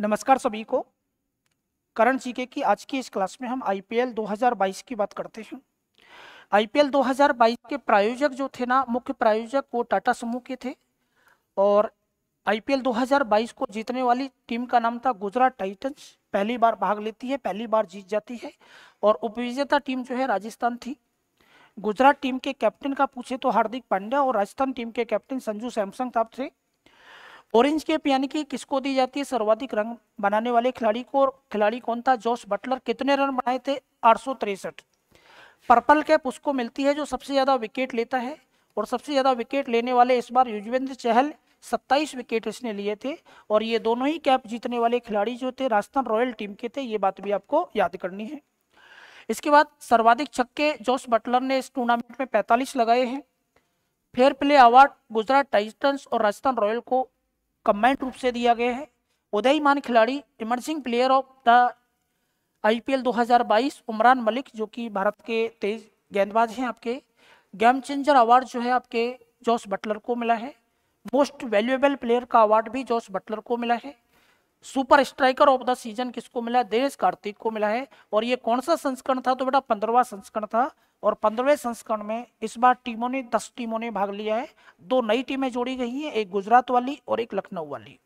नमस्कार सभी को करण जी के की आज की इस क्लास में हम आईपीएल 2022 की बात करते हैं आईपीएल 2022 के प्रायोजक जो थे ना मुख्य प्रायोजक वो टाटा समूह के थे और आईपीएल 2022 को जीतने वाली टीम का नाम था गुजरात टाइटंस पहली बार भाग लेती है पहली बार जीत जाती है और उपविजेता टीम जो है राजस्थान थी गुजरात टीम के कैप्टन का पूछे तो हार्दिक पांड्या और राजस्थान टीम के कैप्टन संजू सैमसंग साहब थे ऑरेंज कैप यानी कि किसको दी जाती है सर्वाधिक रन बनाने वाले खिलाड़ी को खिलाड़ी कौन था जोश बटलर कितने रन बनाए थे आठ पर्पल कैप उसको मिलती है जो सबसे ज़्यादा विकेट लेता है और सबसे ज़्यादा विकेट लेने वाले इस बार युजवेंद्र चहल 27 विकेट इसने लिए थे और ये दोनों ही कैप जीतने वाले खिलाड़ी जो थे राजस्थान रॉयल टीम के थे ये बात भी आपको याद करनी है इसके बाद सर्वाधिक छक्के जोस बटलर ने इस टूर्नामेंट में 45 लगाए हैं fair play award Gujarat Titans और राजस्थान रॉयल को कमेंट रूप से दिया गया है उदयमान खिलाड़ी emerging player of the IPL 2022 Umran Malik जो कि भारत के तेज गेंदबाज हैं आपके गेम चेंजर अवार्ड जो है आपके जॉस बटलर को मिला है मोस्ट वैल्यूएबल प्लेयर का अवार्ड भी जॉस बटलर को मिला है super striker of the season किसको मिला है देश कार्तिक को मिला है और ये कौन सा संस्करण था तो बेटा पंद्रवा संस्करण था और पंद्रहवें संस्करण में इस बार टीमों ने दस टीमों ने भाग लिया है दो नई टीमें जोड़ी गई हैं एक गुजरात वाली और एक लखनऊ वाली